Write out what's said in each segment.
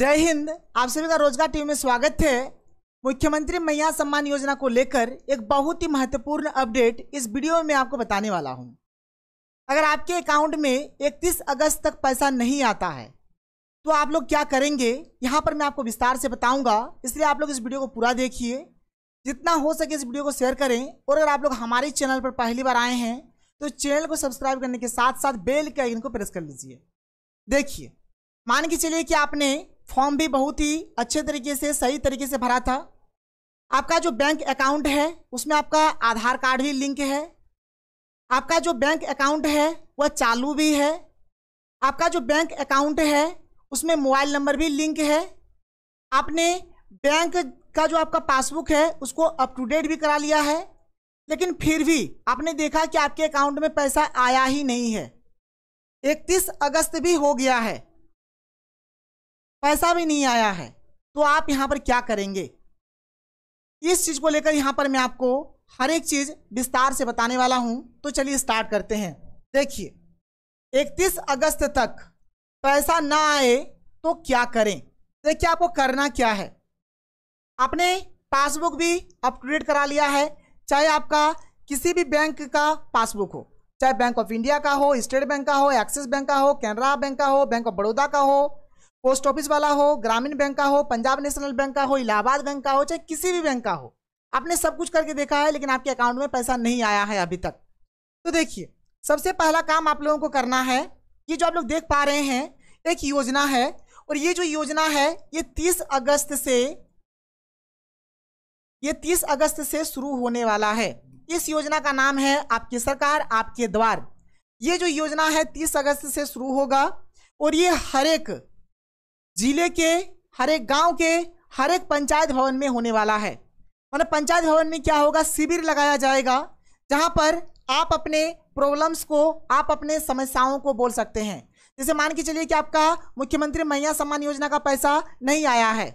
जय हिंद आप सभी का रोजगार टीवी में स्वागत है मुख्यमंत्री मैया सम्मान योजना को लेकर एक बहुत ही महत्वपूर्ण अपडेट इस वीडियो में आपको बताने वाला हूं अगर आपके अकाउंट में 31 अगस्त तक पैसा नहीं आता है तो आप लोग क्या करेंगे यहाँ पर मैं आपको विस्तार से बताऊँगा इसलिए आप लोग इस वीडियो को पूरा देखिए जितना हो सके इस वीडियो को शेयर करें और अगर आप लोग हमारे चैनल पर पहली बार आए हैं तो चैनल को सब्सक्राइब करने के साथ साथ बेल के आइकन को प्रेस कर लीजिए देखिए मान के चलिए कि आपने फॉर्म भी बहुत ही अच्छे तरीके से सही तरीके से भरा था आपका जो बैंक अकाउंट है उसमें आपका आधार कार्ड भी लिंक है आपका जो बैंक अकाउंट है वह चालू भी है आपका जो बैंक अकाउंट है उसमें मोबाइल नंबर भी लिंक है आपने बैंक का जो आपका पासबुक है उसको अप टू डेट भी करा लिया है लेकिन फिर भी आपने देखा कि आपके अकाउंट में पैसा आया ही नहीं है इकतीस अगस्त भी हो गया है पैसा भी नहीं आया है तो आप यहाँ पर क्या करेंगे इस चीज़ को लेकर यहाँ पर मैं आपको हर एक चीज़ विस्तार से बताने वाला हूँ तो चलिए स्टार्ट करते हैं देखिए 31 अगस्त तक पैसा ना आए तो क्या करें देखिए आपको करना क्या है आपने पासबुक भी अपडेट करा लिया है चाहे आपका किसी भी बैंक का पासबुक हो चाहे बैंक ऑफ इंडिया का हो स्टेट बैंक का हो एक्सिस बैंक का हो कैनरा बैंक का हो बैंक ऑफ बड़ौदा का हो पोस्ट ऑफिस वाला हो ग्रामीण बैंक का हो पंजाब नेशनल बैंक का हो इलाहाबाद बैंक का हो चाहे किसी भी बैंक का हो आपने सब कुछ करके देखा है लेकिन आपके अकाउंट में पैसा नहीं आया है अभी तक तो देखिए सबसे पहला काम आप लोगों को करना है ये जो आप लोग देख पा रहे हैं एक योजना है और ये जो योजना है ये 30 अगस्त से ये 30 अगस्त से शुरू होने वाला है इस योजना का नाम है आपकी सरकार आपके द्वार ये जो योजना है 30 अगस्त से शुरू होगा और ये हर एक जिले के हर एक गांव के हर एक पंचायत भवन में होने वाला है मतलब पंचायत भवन में क्या होगा शिविर लगाया जाएगा जहां पर आप अपने प्रॉब्लम्स को आप अपने समस्याओं को बोल सकते हैं जैसे मान के चलिए कि आपका मुख्यमंत्री मैया सम्मान योजना का पैसा नहीं आया है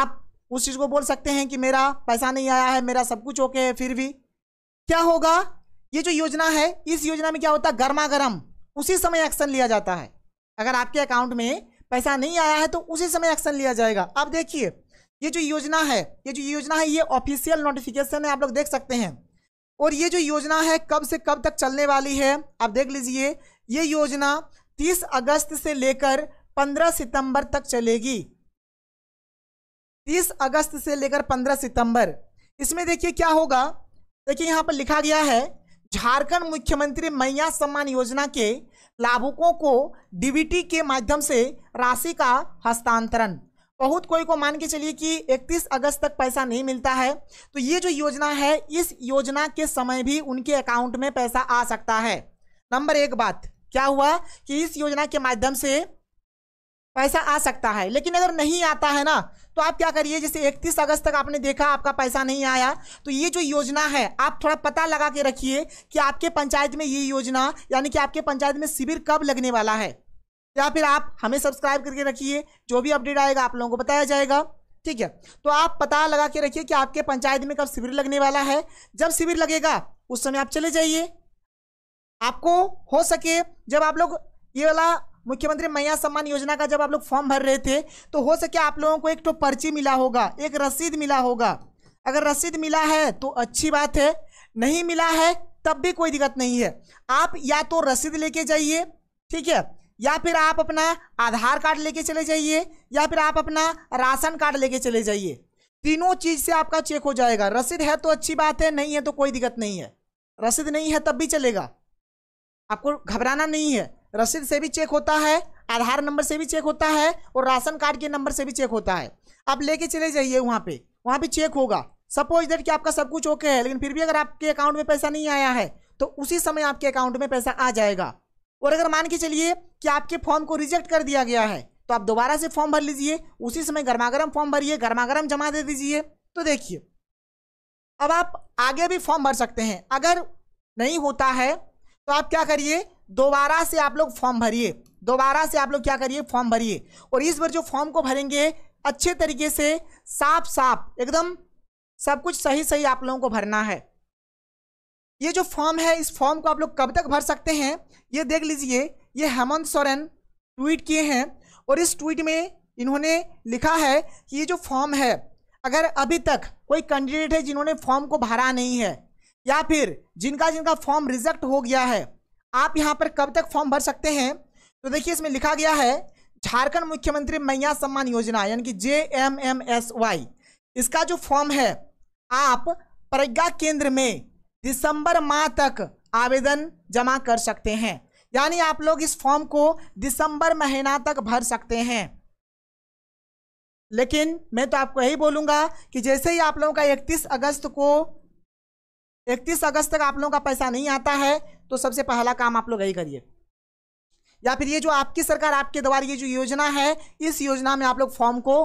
आप उस चीज़ को बोल सकते हैं कि मेरा पैसा नहीं आया है मेरा सब कुछ ओके है फिर भी क्या होगा ये जो योजना है इस योजना में क्या होता है गर्मा गर्म उसी समय एक्शन लिया जाता है अगर आपके अकाउंट में पैसा नहीं आया है तो उसी समय एक्शन लिया जाएगा अब देखिए ये जो योजना है ये जो योजना है ये ऑफिशियल नोटिफिकेशन है आप लोग देख सकते हैं और ये जो योजना है कब से कब तक चलने वाली है आप देख लीजिए ये योजना 30 अगस्त से लेकर 15 सितंबर तक चलेगी 30 अगस्त से लेकर 15 सितंबर इसमें देखिए क्या होगा देखिए यहाँ पर लिखा गया है झारखंड मुख्यमंत्री मैया सम्मान योजना के लाभुकों को डीबीटी के माध्यम से राशि का हस्तांतरण बहुत कोई को मान के चलिए कि 31 अगस्त तक पैसा नहीं मिलता है तो ये जो योजना है इस योजना के समय भी उनके अकाउंट में पैसा आ सकता है नंबर एक बात क्या हुआ कि इस योजना के माध्यम से पैसा आ सकता है लेकिन अगर नहीं आता है ना तो आप क्या करिए जैसे इकतीस अगस्त तक आपने देखा आपका पैसा नहीं आया तो ये जो योजना है आप थोड़ा पता लगा के रखिए कि आपके पंचायत में ये योजना यानी कि आपके पंचायत में शिविर कब लगने वाला है या फिर आप हमें सब्सक्राइब करके रखिए जो भी अपडेट आएगा आप लोगों को बताया जाएगा ठीक है तो आप पता लगा के रखिए कि आपके पंचायत में कब शिविर लगने वाला है जब शिविर लगेगा उस समय आप चले जाइए आपको हो सके जब आप लोग ये वाला मुख्यमंत्री मैया सम्मान योजना का जब आप लोग फॉर्म भर रहे थे तो हो सके आप लोगों को एक तो पर्ची मिला होगा एक रसीद मिला होगा अगर रसीद मिला है तो अच्छी बात है नहीं मिला है तब भी कोई दिक्कत नहीं है आप या तो रसीद लेके जाइए ठीक है या फिर आप अपना आधार कार्ड लेके चले जाइए या फिर आप अपना राशन कार्ड लेके चले जाइए तीनों चीज़ से आपका चेक हो जाएगा रसीद है तो अच्छी बात है नहीं है तो कोई दिक्कत नहीं है रसीद नहीं है तब भी चलेगा आपको घबराना नहीं है रसीद से भी चेक होता है आधार नंबर से भी चेक होता है और राशन कार्ड के नंबर से भी चेक होता है आप लेके चले जाइए वहाँ पे वहाँ भी चेक होगा सपोज दैट कि आपका सब कुछ ओके है लेकिन फिर भी अगर आपके अकाउंट में पैसा नहीं आया है तो उसी समय आपके अकाउंट में पैसा आ जाएगा और अगर मान के चलिए कि आपके फॉर्म को रिजेक्ट कर दिया गया है तो आप दोबारा से फॉर्म भर लीजिए उसी समय गर्मागरम फॉर्म भरिए गर्मागरम जमा दे दीजिए तो देखिए अब आप आगे भी फॉर्म भर सकते हैं अगर नहीं होता है तो आप क्या करिए दोबारा से आप लोग फॉर्म भरिए दोबारा से आप लोग क्या करिए फॉर्म भरिए और इस बार जो फॉर्म को भरेंगे अच्छे तरीके से साफ साफ एकदम सब कुछ सही सही आप लोगों को भरना है ये जो फॉर्म है इस फॉर्म को आप लोग कब तक भर सकते हैं ये देख लीजिए ये हेमंत सोरेन ट्वीट किए हैं और इस ट्वीट में इन्होंने लिखा है कि ये जो फॉर्म है अगर अभी तक कोई कैंडिडेट है जिन्होंने फॉर्म को भरा नहीं है या फिर जिनका जिनका फॉर्म रिजेक्ट हो गया है आप यहाँ पर कब तक फॉर्म भर सकते हैं तो देखिए इसमें लिखा गया है झारखंड मुख्यमंत्री मैया सम्मान योजना यानी कि J M M S Y इसका जो फॉर्म है आप प्रज्ञा केंद्र में दिसंबर माह तक आवेदन जमा कर सकते हैं यानी आप लोग इस फॉर्म को दिसंबर महीना तक भर सकते हैं लेकिन मैं तो आपको यही बोलूंगा कि जैसे ही आप लोगों का 31 अगस्त को इकतीस अगस्त तक आप लोगों का पैसा नहीं आता है तो सबसे पहला काम आप लोग यही करिए या फिर ये जो आपकी सरकार आपके द्वारा ये जो योजना है इस योजना में आप लोग फॉर्म को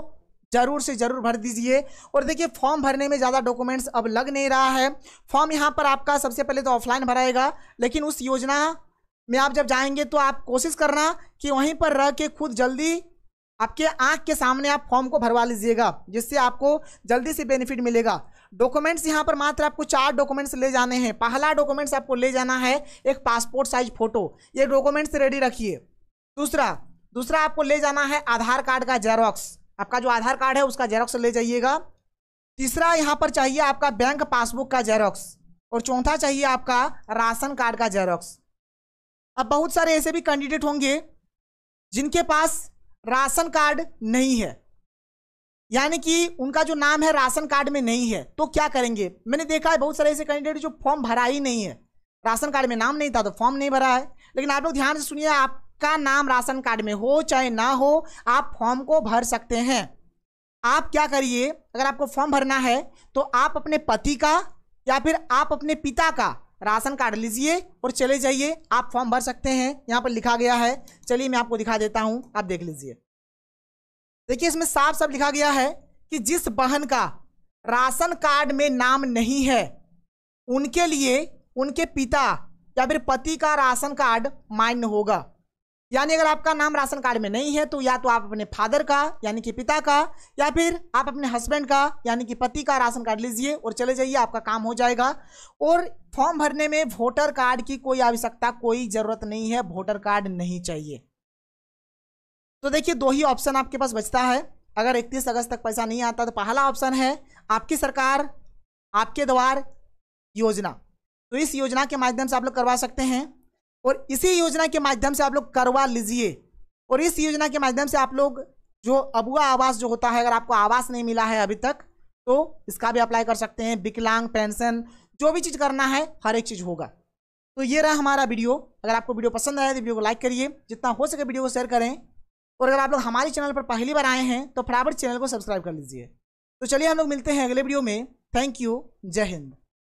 जरूर से जरूर भर दीजिए और देखिए फॉर्म भरने में ज़्यादा डॉक्यूमेंट्स अब लग नहीं रहा है फॉर्म यहाँ पर आपका सबसे पहले तो ऑफलाइन भराएगा लेकिन उस योजना में आप जब जाएंगे तो आप कोशिश करना कि वहीं पर रह के खुद जल्दी आपके आंख के सामने आप फॉर्म को भरवा लीजिएगा जिससे आपको जल्दी से बेनिफिट मिलेगा डॉक्यूमेंट्स यहाँ पर मात्र आपको चार डॉक्यूमेंट्स ले जाने हैं पहला डॉक्यूमेंट्स आपको ले जाना है एक पासपोर्ट साइज फोटो ये डॉक्यूमेंट्स रेडी रखिए दूसरा दूसरा आपको ले जाना है आधार कार्ड का जेरोक्स आपका जो आधार कार्ड है उसका जेरोक्स ले जाइएगा तीसरा यहाँ पर चाहिए आपका बैंक पासबुक का जेरोक्स और चौथा चाहिए आपका राशन कार्ड का जेरोक्स अब बहुत सारे ऐसे भी कैंडिडेट होंगे जिनके पास राशन कार्ड नहीं है यानी कि उनका जो नाम है राशन कार्ड में नहीं है तो क्या करेंगे मैंने देखा है बहुत सारे ऐसे कैंडिडेट जो फॉर्म भरा ही नहीं है राशन कार्ड में नाम नहीं था तो फॉर्म नहीं भरा है लेकिन आप लोग ध्यान से सुनिए आपका नाम राशन कार्ड में हो चाहे ना हो आप फॉर्म को भर सकते हैं आप क्या करिए अगर आपको फॉर्म भरना है तो आप अपने पति का या फिर आप अपने पिता का राशन कार्ड लीजिए और चले जाइए आप फॉर्म भर सकते हैं यहाँ पर लिखा गया है चलिए मैं आपको दिखा देता हूँ आप देख लीजिए देखिए इसमें साफ साफ लिखा गया है कि जिस बहन का राशन कार्ड में नाम नहीं है उनके लिए उनके पिता या फिर पति का राशन कार्ड मान्य होगा यानी अगर आपका नाम राशन कार्ड में नहीं है तो या तो आप अपने फादर का यानी कि पिता का या फिर आप अपने हस्बैंड का यानी कि पति का राशन कार्ड लीजिए और चले जाइए आपका काम हो जाएगा और फॉर्म भरने में वोटर कार्ड की कोई आवश्यकता कोई ज़रूरत नहीं है वोटर कार्ड नहीं चाहिए तो देखिए दो ही ऑप्शन आपके पास बचता है अगर इकतीस अगस्त तक पैसा नहीं आता तो पहला ऑप्शन है आपकी सरकार आपके द्वार योजना तो इस योजना के माध्यम से आप लोग करवा सकते हैं और इसी योजना के माध्यम से आप लोग करवा लीजिए और इस योजना के माध्यम से आप लोग जो अबुआ आवास जो होता है अगर आपको आवास नहीं मिला है अभी तक तो इसका भी अप्लाई कर सकते हैं विकलांग पेंशन जो भी चीज़ करना है हर एक चीज़ होगा तो ये रहा हमारा वीडियो अगर आपको वीडियो पसंद आया तो वीडियो को लाइक करिए जितना हो सके वीडियो को शेयर करें और अगर आप लोग हमारे चैनल पर पहली बार आए हैं तो फटाफट चैनल को सब्सक्राइब कर लीजिए तो चलिए हम लोग मिलते हैं अगले वीडियो में थैंक यू जय हिंद